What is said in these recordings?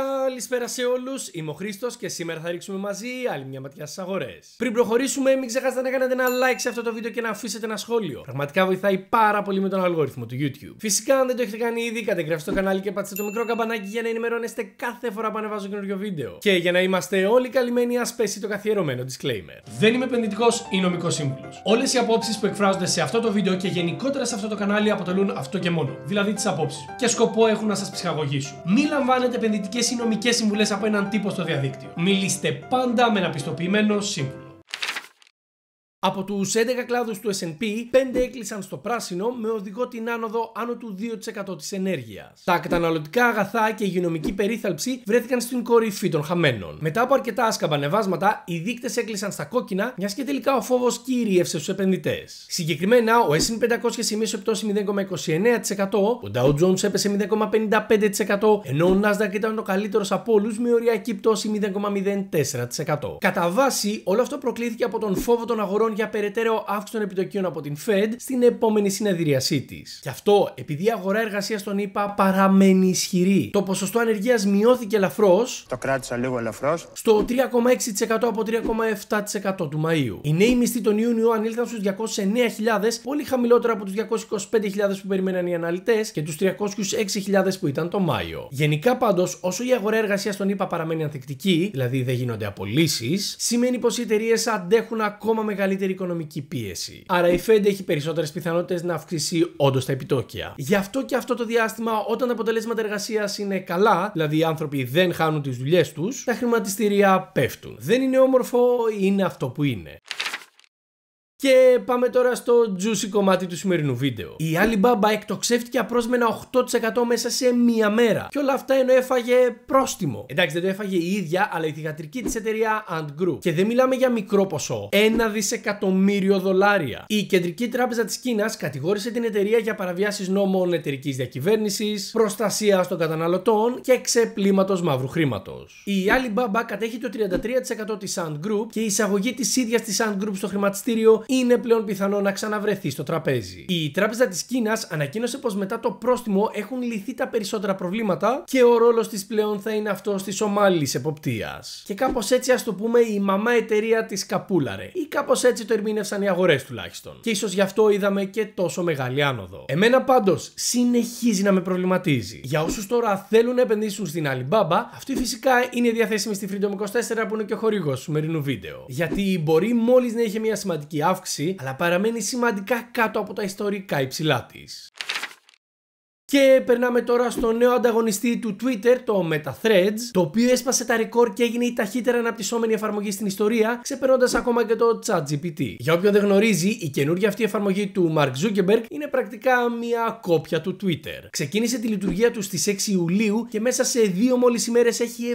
Καλησπέρα σε όλους, είμαι ο Χρήστος και σήμερα θα ρίξουμε μαζί άλλη μια ματιά στις αγορές. Πριν προχωρήσουμε, μην ξεχάσετε να κάνετε ένα like σε αυτό το βίντεο και να αφήσετε ένα σχόλιο. Πραγματικά βοηθάει πάρα πολύ με τον αλγόριθμο του YouTube. Φυσικά, αν δεν το έχετε κάνει ήδη, κατεγγραφείτε στο κανάλι και πατήστε το μικρό καμπανάκι για να ενημερώνεστε κάθε φορά που ανεβάζω καινούριο βίντεο. Και για να είμαστε όλοι καλυμμένοι, ας πέσει το καθιερωμένο disclaimer. Δεν είμαι επενδυτικός ή νομικό σύμβουλος. Όλες οι απόψεις που εκφράζονται σε αυτό το βίντεο και γενικότερα σε αυτό το κανάλι αποτελούν αυτό και μόνο, δηλαδή τις απόψεις. Και σκοπό έχουν να σας ψυχαγωγήσουν. Μη λαμβάνετε επενδυτικές ή νομικές συμβουλές από έναν τύπο στο διαδίκτυο. Μιλήστε πάντα με ένα πιστοποιημένο σύμβουλο. Από τους 11 κλάδους του SP, 5 έκλεισαν στο πράσινο με οδηγό την άνοδο άνω του 2% της ενέργειας. Τα καταναλωτικά αγαθά και η υγειονομική περίθαλψη βρέθηκαν στην κορυφή των χαμένων. Μετά από αρκετά άσκαμπα ανεβάσματα, οι δείκτες έκλεισαν στα κόκκινα, μιας και τελικά ο φόβος κυρίευσε στους επενδυτές. Συγκεκριμένα, ο S&P 500 σημείωσε πτώση 0,29%, ο Dow Jones έπεσε 0,55%, ενώ ο Nasdaq ήταν ο καλύτερος από όλους με οριακή πτώση 0,04%. Κατά βάση, όλο αυτό προκλήθηκε από τον φόβο των αγορών Λοιπόν για περαιτέρω αύξηση των επιτοκίων από την Fed στην επόμενη συνεδρίασή της. Και αυτό επειδή η αγορά εργασίας των ΗΠΑ παραμένει ισχυρή. Το ποσοστό ανεργίας μειώθηκε ελαφρώς. Το κράτησα λίγο ελαφρώς. Στο 3,6% από 3,7% του Μαΐου. Οι νέοι μισθοί τον Ιούνιο ανήλθαν στους 209.000, πολύ χαμηλότερα από τους 225.000 που περιμέναν οι αναλυτές και τους 306.000 που ήταν το Μάιο. Γενικά πάντως, όσο η αγορά εργασίας των ΗΠΑ παραμένει ανθεκτική, δηλαδή δεν γίνονται απολύσεις, σημαίνει πως οι εταιρείες αντέχουν ακόμα μεγαλύτερη μεγαλύτερη οικονομική πίεση. Άρα η Fed έχει περισσότερες πιθανότητες να αυξήσει όντως τα επιτόκια. Γι' αυτό και αυτό το διάστημα, όταν τα αποτελέσματα εργασίας είναι καλά, δηλαδή οι άνθρωποι δεν χάνουν τις δουλειές τους, τα χρηματιστήρια πέφτουν. Δεν είναι όμορφο, είναι αυτό που είναι. Και πάμε τώρα στο juicy κομμάτι του σημερινού βίντεο. Η Alibaba εκτοξεύτηκε απρόσμενα 8% μέσα σε μία μέρα. Και όλα αυτά ενώ έφαγε πρόστιμο. Εντάξει, δεν το έφαγε η ίδια, αλλά η θηγατρική της εταιρεία Ant Group. Και δεν μιλάμε για μικρό ποσό. Ένα δισεκατομμύριο δολάρια. Η κεντρική τράπεζα της Κίνας κατηγόρησε την εταιρεία για παραβιάσεις νόμων εταιρικής διακυβέρνησης, προστασία των καταναλωτών και ξεπλήματος μαύρου χρήματος. Η Alibaba κατέχει το 33% της Ant Group και η εισαγωγή της ίδιας της Ant Group στο χρηματιστήριο είναι πλέον πιθανό να ξαναβρεθεί στο τραπέζι. Η Τράπεζα της Κίνας ανακοίνωσε πως μετά το πρόστιμο έχουν λυθεί τα περισσότερα προβλήματα και ο ρόλος της πλέον θα είναι αυτός της ομάλης εποπτείας. Και κάπως έτσι, ας το πούμε, η μαμά εταιρεία της καπούλαρε. Ή κάπως έτσι το ερμήνευσαν οι αγορές τουλάχιστον. Και ίσως γι' αυτό είδαμε και τόσο μεγάλη άνοδο. Εμένα πάντως συνεχίζει να με προβληματίζει. Για όσους τώρα θέλουν να επενδύσουν στην Alibaba, αυτή φυσικά είναι διαθέσιμη στη Freedom 24 που είναι και ο χορηγός του σημερινού βίντεο. Γιατί μπορεί μόλις να είχε μια σημαντική αύξηση αλλά παραμένει σημαντικά κάτω από τα ιστορικά υψηλά της. Και περνάμε τώρα στο νέο ανταγωνιστή του Twitter, το MetaThreads, το οποίο έσπασε τα ρεκόρ και έγινε η ταχύτερα αναπτυσσόμενη εφαρμογή στην ιστορία, ξεπερνώντας ακόμα και το ChatGPT. Για όποιον δεν γνωρίζει, η καινούργια αυτή εφαρμογή του Mark Zuckerberg είναι πρακτικά μια κόπια του Twitter. Ξεκίνησε τη λειτουργία του στις 6 Ιουλίου και μέσα σε δύο μόλις ημέρες έχει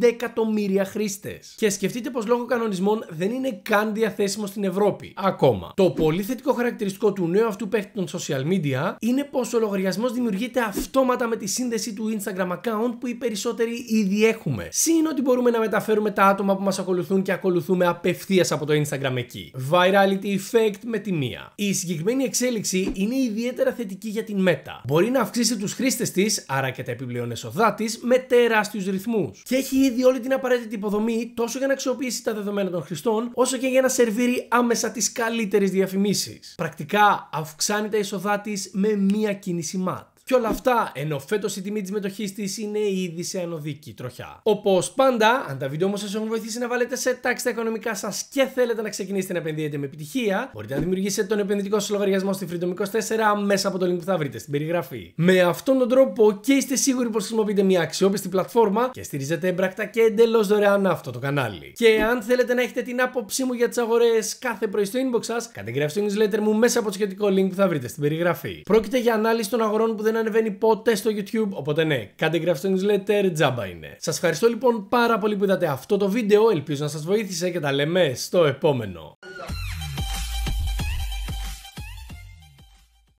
70 εκατομμύρια χρήστες. Και σκεφτείτε πως λόγω κανονισμών δεν είναι καν διαθέσιμο στην Ευρώπη. Ακόμα. Το πολύ θετικό χαρακτηριστικό του νέου αυτού παίχτη των social media είναι πως ο λογαριασμός δημιουργεί δημιουργείται αυτόματα με τη σύνδεση του Instagram account που οι περισσότεροι ήδη έχουμε. Συν ότι μπορούμε να μεταφέρουμε τα άτομα που μας ακολουθούν και ακολουθούμε απευθείας από το Instagram εκεί. Virality effect με τη μία. Η συγκεκριμένη εξέλιξη είναι ιδιαίτερα θετική για την Meta. Μπορεί να αυξήσει τους χρήστες της, άρα και τα επιπλέον εσοδά της, με τεράστιους ρυθμούς. Και έχει ήδη όλη την απαραίτητη υποδομή τόσο για να αξιοποιήσει τα δεδομένα των χρηστών, όσο και για να σερβίρει άμεσα τις καλύτερες διαφημίσεις. Πρακτικά αυξάνει τα είσοδά της με μία κίνηση ματ. Και όλα αυτά, ενώ φέτος η τιμή της μετοχής της είναι ήδη σε ανωδική τροχιά. Όπως πάντα, αν τα βίντεο όμως σας έχουν βοηθήσει να βάλετε σε τάξη τα οικονομικά σας και θέλετε να ξεκινήσετε να επενδύετε με επιτυχία, μπορείτε να δημιουργήσετε τον επενδυτικό σας λογαριασμό στη Freedom 24 μέσα από το link που θα βρείτε στην περιγραφή. Με αυτόν τον τρόπο και είστε σίγουροι πως χρησιμοποιείτε μια αξιόπιστη πλατφόρμα και στηρίζετε έμπρακτα και εντελώς δωρεάν αυτό το κανάλι. Και αν θέλετε να έχετε την άποψή μου για τις αγορές κάθε πρωί στο inbox σας, κατεγγράψτε το newsletter μου μέσα από το σχετικό link που θα βρείτε στην περιγραφή. Πρόκειται για ανάλυση των αγορών που δεν ανεβαίνει ποτέ στο YouTube. Οπότε ναι, κάντε εγγραφή στο newsletter, τζάμπα είναι. Σας ευχαριστώ λοιπόν πάρα πολύ που είδατε αυτό το βίντεο. Ελπίζω να σας βοήθησε και τα λέμε στο επόμενο.